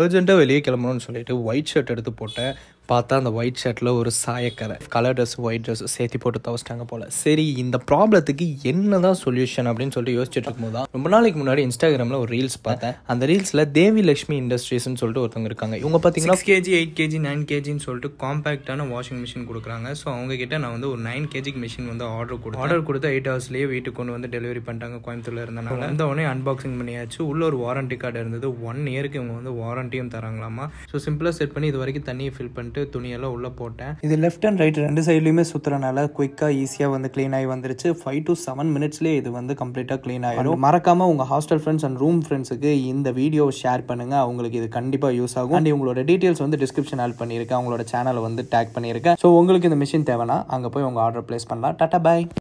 அர்ஜென்ட்டாக வெளியே கிளம்பணும்னு சொல்லிட்டு ஒயிட் ஷர்ட் எடுத்து போட்டேன் பார்த்தா அந்த ஒயிட் ஷர்ட்டில் ஒரு சாயக்கரை கலர் ட்ரெஸ் ஒயிட் ட்ரெஸ் சேர்த்து போட்டு துவச்சிட்டாங்க போல் சரி இந்த ப்ராப்ளத்துக்கு என்ன தான் சொல்யூஷன் அப்படின்னு சொல்லிட்டு யோசிச்சுட்டு இருக்கும்போது தான் ரொம்ப நாளைக்கு முன்னாடி இன்ஸ்டாகிராமில் ஒரு ரீல்ஸ் பார்த்தேன் அந்த ரீல்ஸில் தேவி லட்சுமி இண்டஸ்ட்ரீஸ்னு சொல்லிட்டு ஒருத்தவங்க இருக்காங்க இவங்க பார்த்தீங்கன்னா கேஜி எயிட் கேஜி நைன் கேஜின்னு சொல்லிட்டு காம்பேக்டான வாஷிங் மிஷின் கொடுக்குறாங்க ஸோ அவங்க கிட்ட நான் வந்து ஒரு நைன் கேஜிக்கு மிஷின் வந்து ஆர்டர் கொடுத்து ஆர்டர் கொடுத்து எயிட் ஹவர்ஸ்லேயே வீட்டுக்கு கொண்டு வந்து டெலிவரி பண்ணிட்டாங்க கோயம்புத்தூரில் இருந்தனால அந்த உடனே அன்பாக்சிங் பண்ணியாச்சு உள்ள ஒரு வாரண்டி கார்டு இருந்தது ஒன் இயருக்கு இவங்க வந்து வாரண்டியும் தராங்களாமா ஸோ சிம்பிளாக செட் பண்ணி இது வரைக்கும் தண்ணியை ஃபில் பண்ணிட்டு சொல்லிட்டு துணியெல்லாம் உள்ளே போட்டேன் இது லெஃப்ட் அண்ட் ரைட் ரெண்டு சைட்லையுமே சுற்றுறனால குயிக்காக ஈஸியாக வந்து க்ளீன் ஆகி வந்துருச்சு ஃபைவ் டு செவன் மினிட்ஸ்லேயே இது வந்து கம்ப்ளீட்டாக க்ளீன் ஆகிடும் மறக்காமல் உங்கள் ஹாஸ்டல் ஃப்ரெண்ட்ஸ் அண்ட் ரூம் ஃப்ரெண்ட்ஸுக்கு இந்த வீடியோ ஷேர் பண்ணுங்கள் அவங்களுக்கு இது கண்டிப்பாக யூஸ் ஆகும் அண்ட் உங்களோட டீட்டெயில்ஸ் வந்து டிஸ்கிரிப்ஷன் ஆட் பண்ணியிருக்கேன் அவங்களோட சேனலை வந்து டேக் பண்ணியிருக்கேன் ஸோ உங்களுக்கு இந்த மிஷின் தேவைன்னா அங்கே போய் உங்கள் ஆர்டர் ப்ளேஸ் பண்ணலாம் டாட்டா பாய்